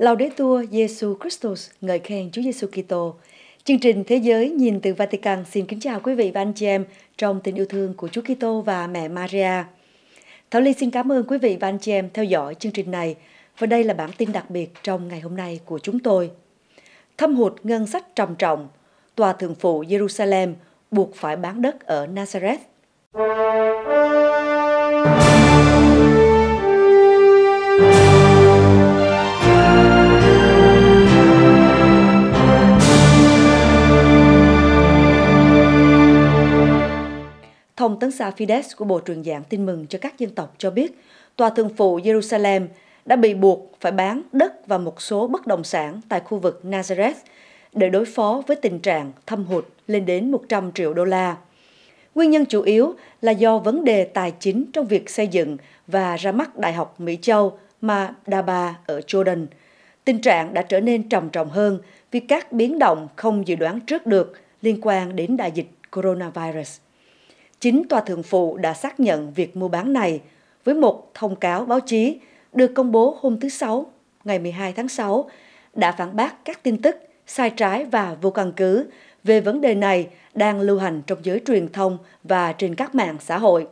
Laudetur Jesu Christus, ngợi khen Chúa Giêsu Kitô. Chương trình Thế giới nhìn từ Vatican xin kính chào quý vị và anh chị em trong tình yêu thương của Chúa Kitô và mẹ Maria. Thảo Ly xin cảm ơn quý vị và anh chị em theo dõi chương trình này và đây là bản tin đặc biệt trong ngày hôm nay của chúng tôi. Thâm hụt ngân sách trầm trọng, Tòa Thượng phụ Jerusalem buộc phải bán đất ở Nazareth. Thông tấn xã Fides của Bộ truyền giảng tin mừng cho các dân tộc cho biết, Tòa thương phụ Jerusalem đã bị buộc phải bán đất và một số bất động sản tại khu vực Nazareth để đối phó với tình trạng thâm hụt lên đến 100 triệu đô la. Nguyên nhân chủ yếu là do vấn đề tài chính trong việc xây dựng và ra mắt Đại học Mỹ Châu mà Đa Ba ở Jordan. Tình trạng đã trở nên trầm trọng hơn vì các biến động không dự đoán trước được liên quan đến đại dịch coronavirus chính Tòa Thượng Phụ đã xác nhận việc mua bán này với một thông cáo báo chí được công bố hôm thứ Sáu, ngày 12 tháng 6, đã phản bác các tin tức sai trái và vô căn cứ về vấn đề này đang lưu hành trong giới truyền thông và trên các mạng xã hội.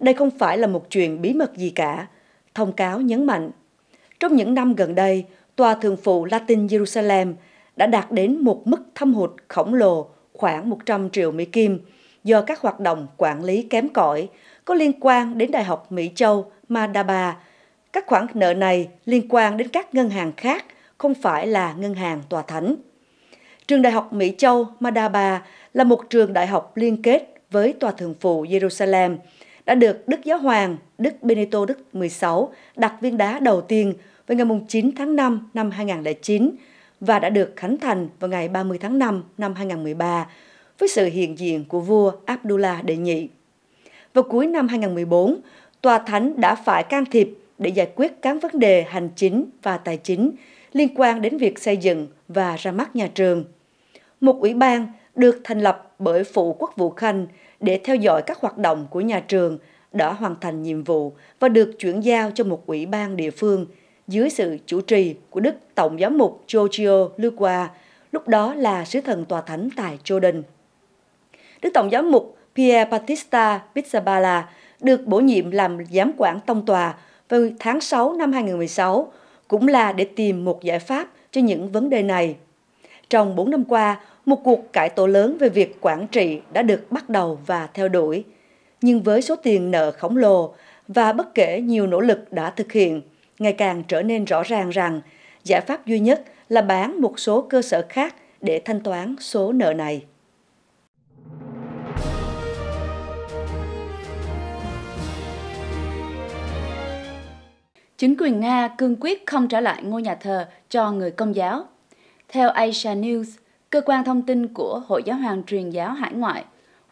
Đây không phải là một chuyện bí mật gì cả, thông cáo nhấn mạnh. Trong những năm gần đây, Tòa Thượng phụ Latin Jerusalem đã đạt đến một mức thâm hụt khổng lồ khoảng 100 triệu Mỹ Kim – do các hoạt động quản lý kém cỏi có liên quan đến Đại học Mỹ Châu Madaba. Các khoản nợ này liên quan đến các ngân hàng khác, không phải là ngân hàng tòa thánh. Trường Đại học Mỹ Châu Madaba là một trường đại học liên kết với Tòa Thượng phụ Jerusalem, đã được Đức Giáo Hoàng Đức Benito Đức 16 đặt viên đá đầu tiên vào ngày 9 tháng 5 năm 2009 và đã được khánh thành vào ngày 30 tháng 5 năm 2013 với sự hiện diện của vua Abdullah đệ nhị. Vào cuối năm 2014, tòa thánh đã phải can thiệp để giải quyết các vấn đề hành chính và tài chính liên quan đến việc xây dựng và ra mắt nhà trường. Một ủy ban được thành lập bởi phụ quốc vụ Khanh để theo dõi các hoạt động của nhà trường đã hoàn thành nhiệm vụ và được chuyển giao cho một ủy ban địa phương dưới sự chủ trì của Đức Tổng giám mục Giorgio Lucqua, lúc đó là sứ thần tòa thánh tại Jordan. Đức Tổng giám mục Pierre Battista Pizzaballa được bổ nhiệm làm giám quản tông tòa vào tháng 6 năm 2016, cũng là để tìm một giải pháp cho những vấn đề này. Trong 4 năm qua, một cuộc cải tổ lớn về việc quản trị đã được bắt đầu và theo đuổi. Nhưng với số tiền nợ khổng lồ và bất kể nhiều nỗ lực đã thực hiện, ngày càng trở nên rõ ràng rằng giải pháp duy nhất là bán một số cơ sở khác để thanh toán số nợ này. Chính quyền Nga cương quyết không trả lại ngôi nhà thờ cho người công giáo. Theo Asia News, cơ quan thông tin của Hội Giáo hoàng Truyền giáo Hải ngoại,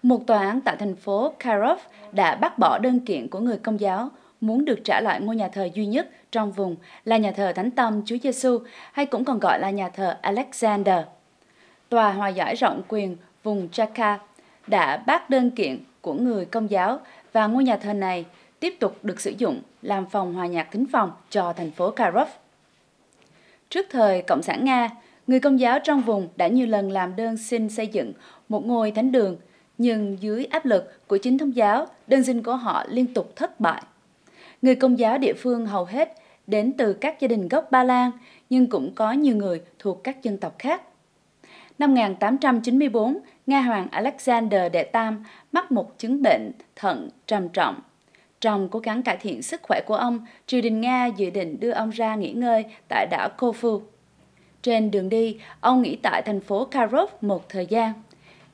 một tòa án tại thành phố Kharov đã bác bỏ đơn kiện của người công giáo muốn được trả lại ngôi nhà thờ duy nhất trong vùng là nhà thờ Thánh Tâm Chúa Giêsu hay cũng còn gọi là nhà thờ Alexander. Tòa hòa giải rộng quyền vùng Chaka đã bác đơn kiện của người công giáo và ngôi nhà thờ này tiếp tục được sử dụng làm phòng hòa nhạc thính phòng cho thành phố Kharkov. Trước thời Cộng sản Nga, người công giáo trong vùng đã nhiều lần làm đơn xin xây dựng một ngôi thánh đường, nhưng dưới áp lực của chính thống giáo, đơn xin của họ liên tục thất bại. Người công giáo địa phương hầu hết đến từ các gia đình gốc Ba Lan, nhưng cũng có nhiều người thuộc các dân tộc khác. Năm 1894, Nga hoàng Alexander Đệ Tam mắc một chứng bệnh thận trầm trọng trong cố gắng cải thiện sức khỏe của ông, triều đình Nga dự định đưa ông ra nghỉ ngơi tại đảo Kofu. Trên đường đi, ông nghỉ tại thành phố Karov một thời gian.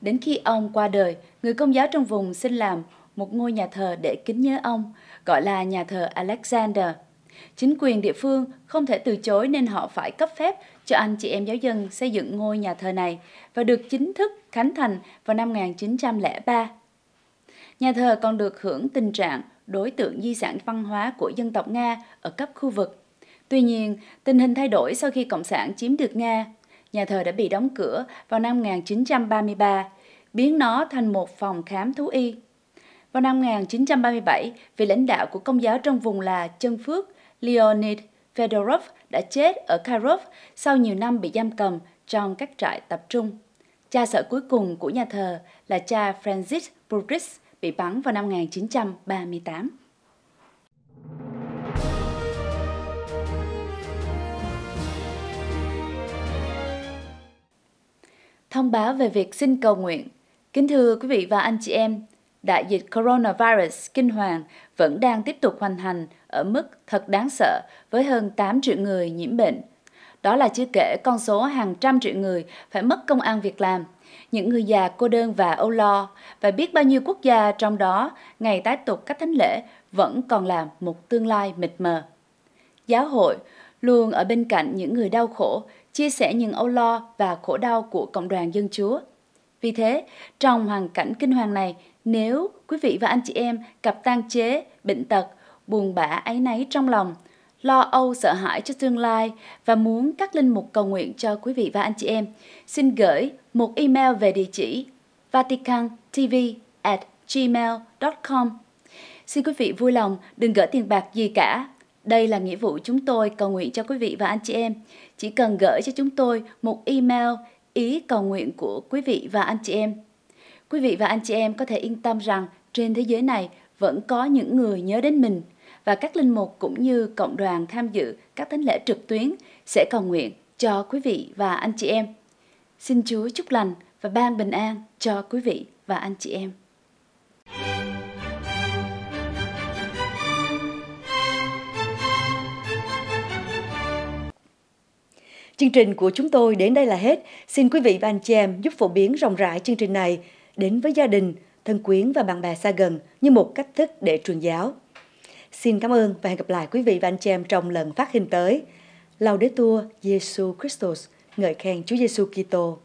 Đến khi ông qua đời, người công giáo trong vùng xin làm một ngôi nhà thờ để kính nhớ ông, gọi là nhà thờ Alexander. Chính quyền địa phương không thể từ chối nên họ phải cấp phép cho anh chị em giáo dân xây dựng ngôi nhà thờ này và được chính thức khánh thành vào năm 1903. Nhà thờ còn được hưởng tình trạng đối tượng di sản văn hóa của dân tộc Nga ở cấp khu vực. Tuy nhiên, tình hình thay đổi sau khi Cộng sản chiếm được Nga. Nhà thờ đã bị đóng cửa vào năm 1933, biến nó thành một phòng khám thú y. Vào năm 1937, vị lãnh đạo của công giáo trong vùng là chân Phước Leonid Fedorov đã chết ở Kharkov sau nhiều năm bị giam cầm trong các trại tập trung. Cha sở cuối cùng của nhà thờ là cha Francis Burris bị bắn vào năm 1938. Thông báo về việc xin cầu nguyện. Kính thưa quý vị và anh chị em, đại dịch coronavirus kinh hoàng vẫn đang tiếp tục hoành hành ở mức thật đáng sợ với hơn 8 triệu người nhiễm bệnh – đó là chưa kể con số hàng trăm triệu người phải mất công ăn việc làm, những người già cô đơn và âu lo, và biết bao nhiêu quốc gia trong đó ngày tái tục các thánh lễ vẫn còn là một tương lai mịt mờ. Giáo hội luôn ở bên cạnh những người đau khổ, chia sẻ những âu lo và khổ đau của cộng đoàn dân Chúa. Vì thế, trong hoàn cảnh kinh hoàng này, nếu quý vị và anh chị em gặp tang chế, bệnh tật, buồn bã ấy nấy trong lòng lo âu sợ hãi cho tương lai và muốn các linh mục cầu nguyện cho quý vị và anh chị em, xin gửi một email về địa chỉ vaticantv at gmail.com. Xin quý vị vui lòng đừng gửi tiền bạc gì cả. Đây là nghĩa vụ chúng tôi cầu nguyện cho quý vị và anh chị em. Chỉ cần gửi cho chúng tôi một email ý cầu nguyện của quý vị và anh chị em. Quý vị và anh chị em có thể yên tâm rằng trên thế giới này vẫn có những người nhớ đến mình – và các linh mục cũng như cộng đoàn tham dự các thánh lễ trực tuyến sẽ cầu nguyện cho quý vị và anh chị em. Xin Chúa chúc lành và ban bình an cho quý vị và anh chị em. Chương trình của chúng tôi đến đây là hết. Xin quý vị và anh chị em giúp phổ biến rộng rãi chương trình này đến với gia đình, thân quyến và bạn bè xa gần như một cách thức để truyền giáo. Xin cảm ơn và hẹn gặp lại quý vị và anh chị em trong lần phát hình tới. Laudetur Jesu Christus, ngợi khen Chúa Giêsu Kitô.